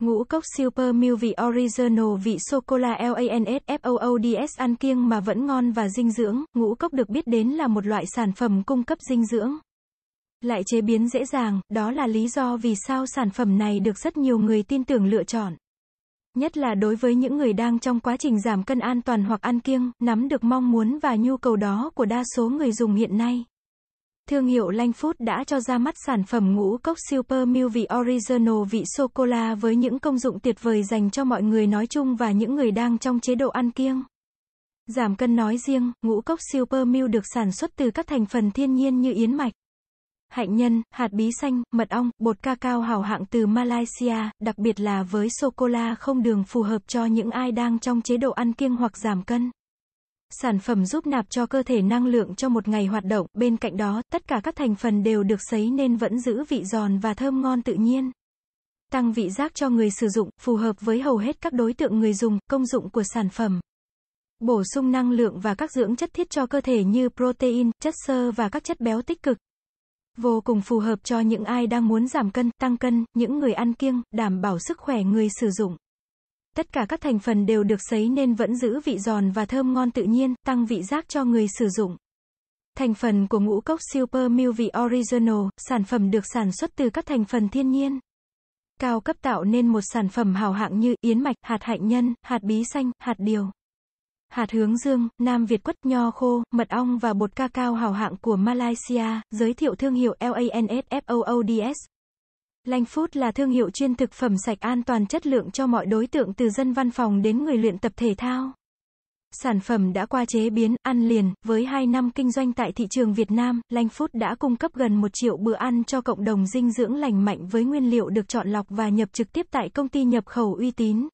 Ngũ cốc Super Milk vị Original vị sô-cô-la LANSFOODS ăn kiêng mà vẫn ngon và dinh dưỡng. Ngũ cốc được biết đến là một loại sản phẩm cung cấp dinh dưỡng. Lại chế biến dễ dàng, đó là lý do vì sao sản phẩm này được rất nhiều người tin tưởng lựa chọn. Nhất là đối với những người đang trong quá trình giảm cân an toàn hoặc ăn kiêng, nắm được mong muốn và nhu cầu đó của đa số người dùng hiện nay. Thương hiệu Lanh Food đã cho ra mắt sản phẩm ngũ cốc Super Milk vị Original vị sô-cô-la với những công dụng tuyệt vời dành cho mọi người nói chung và những người đang trong chế độ ăn kiêng. Giảm cân nói riêng, ngũ cốc Super Milk được sản xuất từ các thành phần thiên nhiên như yến mạch, hạnh nhân, hạt bí xanh, mật ong, bột ca cao hào hạng từ Malaysia, đặc biệt là với sô-cô-la không đường phù hợp cho những ai đang trong chế độ ăn kiêng hoặc giảm cân. Sản phẩm giúp nạp cho cơ thể năng lượng cho một ngày hoạt động, bên cạnh đó, tất cả các thành phần đều được sấy nên vẫn giữ vị giòn và thơm ngon tự nhiên. Tăng vị giác cho người sử dụng, phù hợp với hầu hết các đối tượng người dùng, công dụng của sản phẩm. Bổ sung năng lượng và các dưỡng chất thiết cho cơ thể như protein, chất xơ và các chất béo tích cực. Vô cùng phù hợp cho những ai đang muốn giảm cân, tăng cân, những người ăn kiêng, đảm bảo sức khỏe người sử dụng. Tất cả các thành phần đều được sấy nên vẫn giữ vị giòn và thơm ngon tự nhiên, tăng vị giác cho người sử dụng. Thành phần của ngũ cốc Super Milvi Original, sản phẩm được sản xuất từ các thành phần thiên nhiên. Cao cấp tạo nên một sản phẩm hào hạng như yến mạch, hạt hạnh nhân, hạt bí xanh, hạt điều. Hạt hướng dương, Nam Việt quất nho khô, mật ong và bột ca cao hào hạng của Malaysia, giới thiệu thương hiệu LANSFOODS. Lanh Food là thương hiệu chuyên thực phẩm sạch an toàn chất lượng cho mọi đối tượng từ dân văn phòng đến người luyện tập thể thao. Sản phẩm đã qua chế biến, ăn liền, với 2 năm kinh doanh tại thị trường Việt Nam, Lanh Food đã cung cấp gần 1 triệu bữa ăn cho cộng đồng dinh dưỡng lành mạnh với nguyên liệu được chọn lọc và nhập trực tiếp tại công ty nhập khẩu uy tín.